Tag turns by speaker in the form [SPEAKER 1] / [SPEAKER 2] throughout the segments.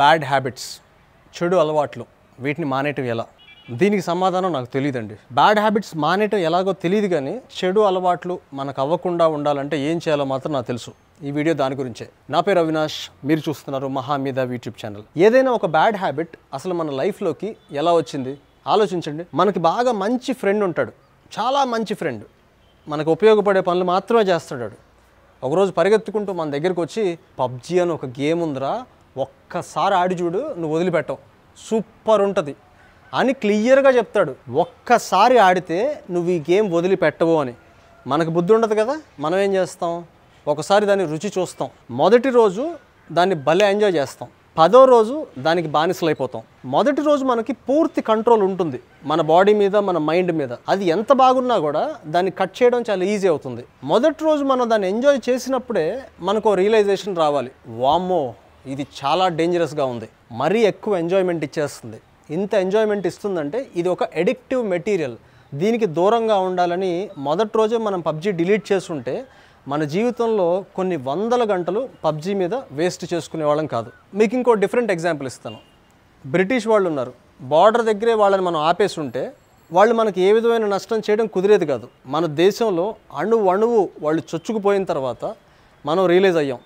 [SPEAKER 1] bad habits చెడు అలవాట్లు వీటిని మానేయటం ఎలా దీనికి సమాధానం నాకు తెలియదండి బ్యాడ్ హ్యాబిట్స్ మానేయటం ఎలాగో తెలియదు కానీ చెడు అలవాట్లు మనకు అవ్వకుండా ఉండాలంటే ఏం చేయాలో మాత్రం నాకు తెలుసు ఈ వీడియో దాని గురించే నా పేరు అవినాష్ మీరు చూస్తున్నారు మహామీద యూట్యూబ్ ఛానల్ ఏదైనా ఒక బ్యాడ్ హ్యాబిట్ అసలు మన లైఫ్లోకి ఎలా వచ్చింది ఆలోచించండి మనకి బాగా మంచి ఫ్రెండ్ ఉంటాడు చాలా మంచి ఫ్రెండ్ మనకు ఉపయోగపడే పనులు మాత్రమే చేస్తాడు ఒకరోజు పరిగెత్తుకుంటూ మన దగ్గరికి వచ్చి పబ్జి అని ఒక గేమ్ ఉందిరా ఒక్కసారి ఆడి చూడు నువ్వు వదిలిపెట్టవు సూపర్ ఉంటుంది అని క్లియర్గా చెప్తాడు ఒక్కసారి ఆడితే నువ్వు ఈ గేమ్ వదిలిపెట్టవు అని మనకు బుద్ధి ఉండదు కదా మనం ఏం చేస్తాం ఒకసారి దాన్ని రుచి చూస్తాం మొదటి రోజు దాన్ని భలే ఎంజాయ్ చేస్తాం పదో రోజు దానికి బానిసలైపోతాం మొదటి రోజు మనకి పూర్తి కంట్రోల్ ఉంటుంది మన బాడీ మీద మన మైండ్ మీద అది ఎంత బాగున్నా కూడా దాన్ని కట్ చేయడం చాలా ఈజీ అవుతుంది మొదటి రోజు మనం దాన్ని ఎంజాయ్ చేసినప్పుడే మనకు రియలైజేషన్ రావాలి వామ్మో ఇది చాలా డేంజరస్గా ఉంది మరీ ఎక్కువ ఎంజాయ్మెంట్ ఇచ్చేస్తుంది ఇంత ఎంజాయ్మెంట్ ఇస్తుందంటే ఇది ఒక ఎడిక్టివ్ మెటీరియల్ దీనికి దూరంగా ఉండాలని మొదటి రోజే మనం పబ్జీ డిలీట్ చేస్తుంటే మన జీవితంలో కొన్ని వందల గంటలు పబ్జీ మీద వేస్ట్ చేసుకునే వాళ్ళం కాదు మీకు ఇంకో డిఫరెంట్ ఎగ్జాంపుల్ ఇస్తాను బ్రిటిష్ వాళ్ళు ఉన్నారు బార్డర్ దగ్గరే వాళ్ళని మనం ఆపేసి ఉంటే వాళ్ళు మనకి ఏ విధమైన నష్టం చేయడం కుదిరేది కాదు మన దేశంలో అణువు అణువు వాళ్ళు చొచ్చుకుపోయిన తర్వాత మనం రియలైజ్ అయ్యాం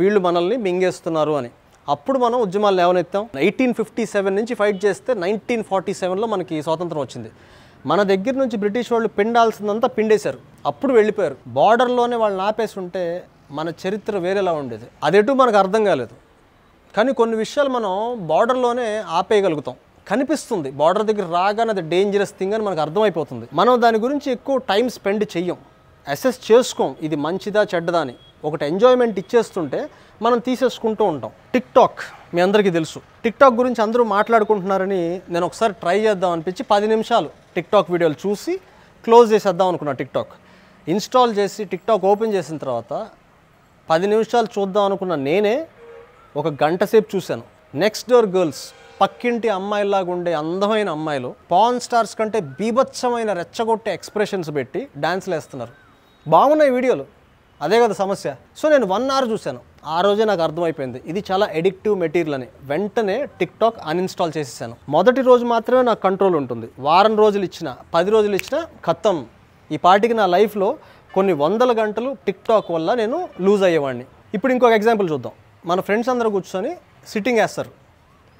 [SPEAKER 1] వీళ్ళు మనల్ని మింగేస్తున్నారు అని అప్పుడు మనం ఉద్యమాలు లేవనెత్తాం ఎయిటీన్ ఫిఫ్టీ సెవెన్ నుంచి ఫైట్ చేస్తే నైన్టీన్ ఫార్టీ సెవెన్లో మనకి స్వాతంత్రం వచ్చింది మన దగ్గర నుంచి బ్రిటిష్ వాళ్ళు పిండాల్సిందంతా పిండేశారు అప్పుడు వెళ్ళిపోయారు బార్డర్లోనే వాళ్ళని ఆపేసి ఉంటే మన చరిత్ర వేరేలా ఉండేది అదేటూ మనకు అర్థం కాలేదు కానీ కొన్ని విషయాలు మనం బార్డర్లోనే ఆపేయగలుగుతాం కనిపిస్తుంది బార్డర్ దగ్గర రాగానే అది డేంజరస్ థింగ్ అని మనకు అర్థమైపోతుంది మనం దాని గురించి ఎక్కువ టైం స్పెండ్ చెయ్యం అసెస్ చేసుకోం ఇది మంచిదా చెడ్డదా అని ఒకటి ఎంజాయ్మెంట్ ఇచ్చేస్తుంటే మనం తీసేసుకుంటూ ఉంటాం టిక్ టాక్ మీ అందరికీ తెలుసు టిక్ టాక్ గురించి అందరూ మాట్లాడుకుంటున్నారని నేను ఒకసారి ట్రై చేద్దాం అనిపించి పది నిమిషాలు టిక్ టాక్ వీడియోలు చూసి క్లోజ్ చేసేద్దాం అనుకున్నా టిక్ టాక్ ఇన్స్టాల్ చేసి టిక్ టాక్ ఓపెన్ చేసిన తర్వాత పది నిమిషాలు చూద్దాం అనుకున్న నేనే ఒక గంట సేపు చూశాను నెక్స్ట్ డోర్ గర్ల్స్ పక్కింటి అమ్మాయిలాగా ఉండే అందమైన అమ్మాయిలు పాన్ స్టార్స్ కంటే బీభత్సమైన రెచ్చగొట్టే ఎక్స్ప్రెషన్స్ పెట్టి డ్యాన్స్లు వేస్తున్నారు బాగున్నాయి వీడియోలు అదే కదా సమస్య సో నేను వన్ అవర్ చూశాను ఆ రోజే నాకు అర్థమైపోయింది ఇది చాలా ఎడిక్టివ్ మెటీరియల్ అని వెంటనే టిక్టాక్ అన్ఇన్స్టాల్ చేసేసాను మొదటి రోజు మాత్రమే నాకు కంట్రోల్ ఉంటుంది వారం రోజులు ఇచ్చిన పది రోజులు ఇచ్చిన ఖతం ఈ పాటికి నా లైఫ్లో కొన్ని వందల గంటలు టిక్టాక్ వల్ల నేను లూజ్ అయ్యేవాడిని ఇప్పుడు ఇంకొక ఎగ్జాంపుల్ చూద్దాం మన ఫ్రెండ్స్ అందరూ కూర్చొని సిట్టింగ్ వేస్తారు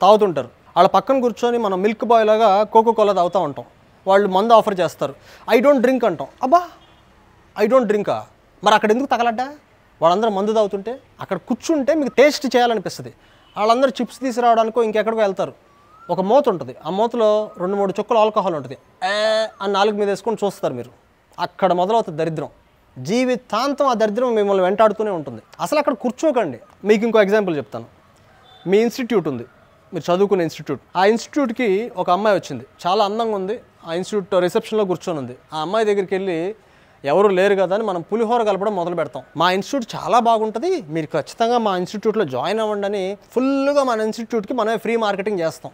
[SPEAKER 1] తాగుతుంటారు వాళ్ళ పక్కన కూర్చొని మనం మిల్క్ బాయ్ లాగా కోకో కోలా తాగుతూ ఉంటాం వాళ్ళు మందు ఆఫర్ చేస్తారు ఐ డోంట్ డ్రింక్ అంటాం అబ్బా ఐ డోంట్ డ్రింకా మరి అక్కడ ఎందుకు తగలడ్డా వాళ్ళందరూ మందు తాగుతుంటే అక్కడ కూర్చుంటే మీకు టేస్ట్ చేయాలనిపిస్తుంది వాళ్ళందరూ చిప్స్ తీసుకురావడానికో ఇంకెక్కడికో వెళ్తారు ఒక మూత ఉంటుంది ఆ మూతలో రెండు మూడు చుక్కలు ఆల్కహాల్ ఉంటుంది ఏ అని నాలుగు మీద వేసుకొని చూస్తారు మీరు అక్కడ మొదలవుతుంది దరిద్రం జీవితాంతం ఆ దరిద్రం మిమ్మల్ని వెంటాడుతూనే ఉంటుంది అసలు అక్కడ కూర్చోకండి మీకు ఇంకో ఎగ్జాంపుల్ చెప్తాను మీ ఇన్స్టిట్యూట్ ఉంది మీరు చదువుకునే ఇన్స్టిట్యూట్ ఆ ఇన్స్టిట్యూట్కి ఒక అమ్మాయి వచ్చింది చాలా అందంగా ఉంది ఆ ఇన్స్టిట్యూట్ రిసెప్షన్లో కూర్చొని ఉంది ఆ అమ్మాయి దగ్గరికి వెళ్ళి ఎవరు లేరు కదా అని మనం పులిహోర కలపడం మొదలు పెడతాం మా ఇన్స్టిట్యూట్ చాలా బాగుంటుంది మీరు ఖచ్చితంగా మా ఇన్స్టిట్యూట్లో జాయిన్ అవ్వండి అని ఫుల్గా మన ఇన్స్టిట్యూట్కి మనమే ఫ్రీ మార్కెటింగ్ చేస్తాం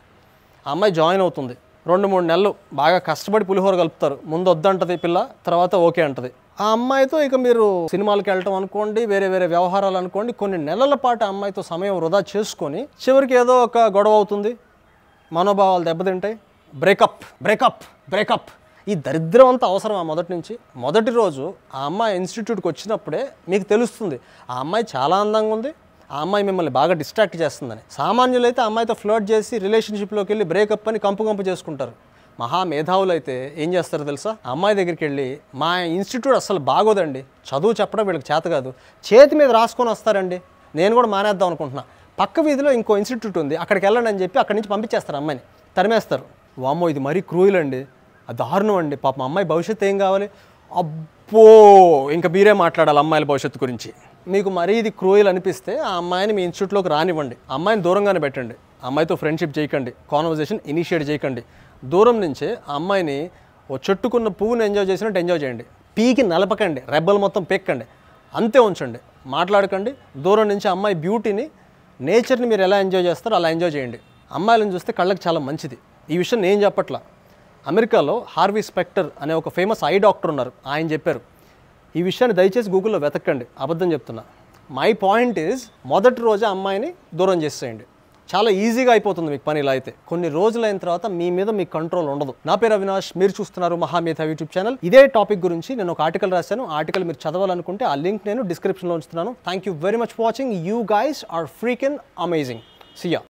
[SPEAKER 1] ఆ అమ్మాయి జాయిన్ అవుతుంది రెండు మూడు నెలలు బాగా కష్టపడి పులిహోర కలుపుతారు ముందు వద్దంటది పిల్ల తర్వాత ఓకే అంటది ఆ అమ్మాయితో ఇక మీరు సినిమాలకు వెళ్ళటం అనుకోండి వేరే వేరే వ్యవహారాలు అనుకోండి కొన్ని నెలల పాటు అమ్మాయితో సమయం వృధా చేసుకొని చివరికి ఏదో ఒక గొడవ అవుతుంది మనోభావాలు దెబ్బతింటాయి బ్రేకప్ బ్రేకప్ బ్రేకప్ ఈ దరిద్రం అంతా అవసరం ఆ మొదటి నుంచి మొదటి రోజు ఆ అమ్మాయి ఇన్స్టిట్యూట్కి వచ్చినప్పుడే మీకు తెలుస్తుంది ఆ అమ్మాయి చాలా అందంగా ఉంది ఆ అమ్మాయి మిమ్మల్ని బాగా డిస్ట్రాక్ట్ చేస్తుందని సామాన్యులైతే అయితే అమ్మాయితో ఫ్లర్ట్ చేసి రిలేషన్షిప్లోకి వెళ్ళి బ్రేకప్ అని కంపు కంపు చేసుకుంటారు మహా మేధావులు అయితే ఏం చేస్తారో తెలుసా అమ్మాయి దగ్గరికి వెళ్ళి మా ఇన్స్టిట్యూట్ అసలు బాగోదండి చదువు చెప్పడం వీళ్ళకి చేత కాదు చేతి మీద రాసుకొని వస్తారండి నేను కూడా మానేద్దాం అనుకుంటున్నా పక్క వీధిలో ఇంకో ఇన్స్టిట్యూట్ ఉంది అక్కడికి వెళ్ళండి అని చెప్పి అక్కడి నుంచి పంపించేస్తారు అమ్మాయిని తరిమేస్తారు వామ్మో ఇది మరీ క్రూయల్ అండి దారుణం అండి పాప అమ్మాయి భవిష్యత్తు ఏం కావాలి అబ్బో ఇంకా మీరే మాట్లాడాలి అమ్మాయిల భవిష్యత్తు గురించి మీకు మరీ ఇది క్రూయల్ అనిపిస్తే ఆ అమ్మాయిని మీ ఇన్స్టిట్యూట్లోకి రానివ్వండి అమ్మాయిని దూరంగానే పెట్టండి అమ్మాయితో ఫ్రెండ్షిప్ చేయకండి కాన్వర్జేషన్ ఇనిషియేట్ చేయకండి దూరం నుంచే ఆ అమ్మాయిని ఓ చెట్టుకున్న పువ్వుని ఎంజాయ్ చేసినట్టు ఎంజాయ్ చేయండి పీకి నలపకండి రెబ్బలు మొత్తం పెక్కండి అంతే ఉంచండి మాట్లాడకండి దూరం నుంచి అమ్మాయి బ్యూటీని నేచర్ని మీరు ఎలా ఎంజాయ్ చేస్తారో అలా ఎంజాయ్ చేయండి అమ్మాయిలను చూస్తే కళ్ళకి చాలా మంచిది ఈ విషయం నేను చెప్పట్లా అమెరికాలో హార్వీ స్పెక్టర్ అనే ఒక ఫేమస్ ఐ డాక్టర్ ఉన్నారు ఆయన చెప్పారు ఈ విషయాన్ని దయచేసి గూగుల్లో వెతకండి అబద్ధం చెప్తున్నా మై పాయింట్ ఈజ్ మొదటి రోజే అమ్మాయిని దూరం చేసేయండి చాలా ఈజీగా అయిపోతుంది మీకు పని ఇలా అయితే కొన్ని రోజులైన తర్వాత మీ మీద మీకు కంట్రోల్ ఉండదు నా పేరు అవినాష్ మీరు చూస్తున్నారు మహామేధ యూట్యూబ్ ఛానల్ ఇదే టాపిక్ గురించి నేను ఒక ఆర్టికల్ రాశాను ఆర్టికల్ మీరు చదవాలనుకుంటే ఆ లింక్ నేను డిస్క్రిప్షన్లో ఉంచుతున్నాను thank you very much watching you guys are freaking amazing chia